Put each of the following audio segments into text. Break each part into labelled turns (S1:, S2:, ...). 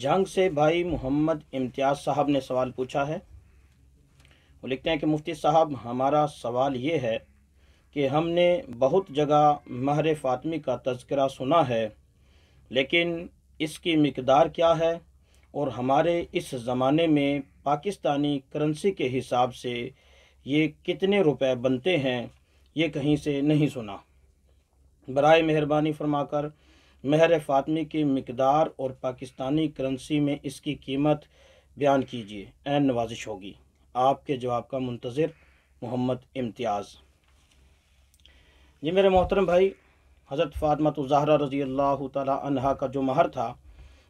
S1: जंग से भाई मोहम्मद इम्तियाज़ साहब ने सवाल पूछा है वो लिखते हैं कि मुफ्ती साहब हमारा सवाल ये है कि हमने बहुत जगह महर फातमी का तस्करा सुना है लेकिन इसकी मकदार क्या है और हमारे इस ज़माने में पाकिस्तानी करेंसी के हिसाब से ये कितने रुपए बनते हैं ये कहीं से नहीं सुना बर मेहरबानी फरमाकर महर फ़ातमी की मकदार और पाकिस्तानी करेंसी में इसकी कीमत बयान कीजिए एन नवाजिश होगी आपके जवाब का मंतजर मोहम्मद इम्तियाज़ जी मेरे मोहतरम भाई हज़रत फ़ातमत ज़ाहरा रज़ी अल्लाह तहा का जो महर था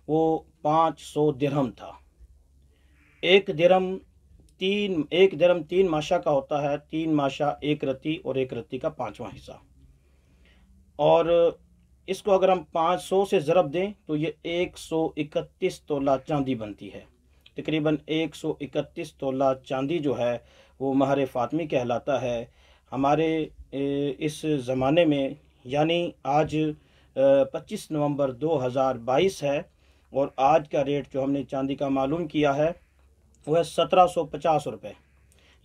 S1: वो पाँच सौ दरहम था एक दरम तीन एक दरम तीन माशा का होता है तीन माशा एक रत्ती और एक रत्ती का पाँचवा हिस्सा और इसको अगर हम 500 से ज़रब दें तो ये 131 तोला चांदी बनती है तकरीबन 131 तोला चांदी जो है वो महर फातमी कहलाता है हमारे इस ज़माने में यानी आज 25 नवंबर 2022 है और आज का रेट जो हमने चांदी का मालूम किया है वह है सत्रह सौ पचास रुपये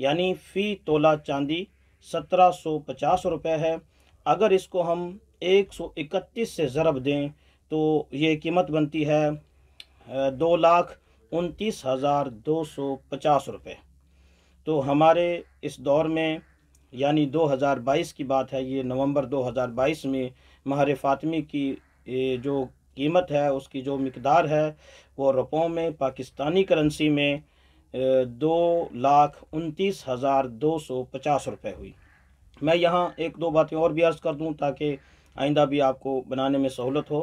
S1: यानी फ़ी तोला चांदी सत्रह सौ पचास रुपये है अगर इसको हम एक सौ इकतीस से ज़रब दें तो ये कीमत बनती है दो लाख उनतीस हज़ार दो सौ पचास रुपये तो हमारे इस दौर में यानी 2022 की बात है ये नवंबर 2022 में महर फातमी की जो कीमत है उसकी जो मकदार है वो रुपयों में पाकिस्तानी करेंसी में दो लाख उनतीस हज़ार दो सौ पचास रुपये हुई मैं यहाँ एक दो बातें और भी अर्ज़ कर दूँ ताकि आइंदा भी आपको बनाने में सहूलत हो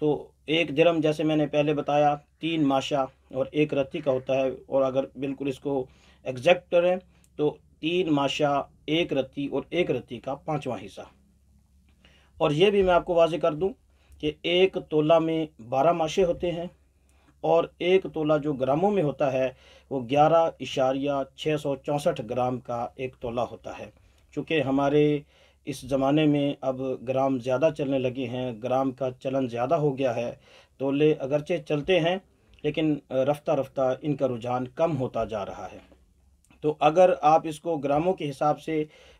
S1: तो एक जरम जैसे मैंने पहले बताया तीन माशा और एक रत्ती का होता है और अगर बिल्कुल इसको एग्जैक्ट करें तो तीन माशा एक रत्ती और एक रत्ती का पाँचवा हिस्सा और ये भी मैं आपको वाजे कर दूँ कि एक तोला में बारह माशे होते हैं और एक तोला जो ग्रामों में होता है वो ग्यारह इशारिया छः सौ चौंसठ ग्राम का एक तोला होता है चूँकि हमारे इस ज़माने में अब ग्राम ज़्यादा चलने लगे हैं ग्राम का चलन ज़्यादा हो गया है तो ले अगरचे चलते हैं लेकिन रफ्ता रफ्ता इनका रुझान कम होता जा रहा है तो अगर आप इसको ग्रामों के हिसाब से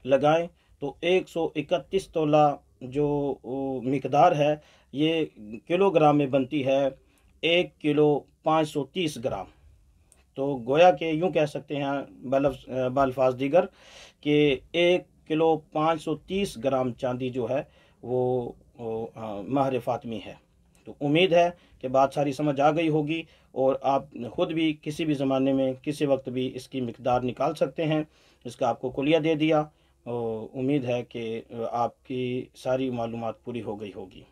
S1: लगाएं तो 131 तोला जो मकदार है ये किलोग्राम में बनती है एक किलो 530 ग्राम तो गोया के यूँ कह सकते हैं बलफ बालफाज दीगर कि एक किलो 530 ग्राम चांदी जो है वो, वो महर फातमी है तो उम्मीद है कि बात सारी समझ आ गई होगी और आप ख़ुद भी किसी भी ज़माने में किसी वक्त भी इसकी मकदार निकाल सकते हैं इसका आपको कुलिया दे दिया उम्मीद है कि आपकी सारी मालूम पूरी हो गई होगी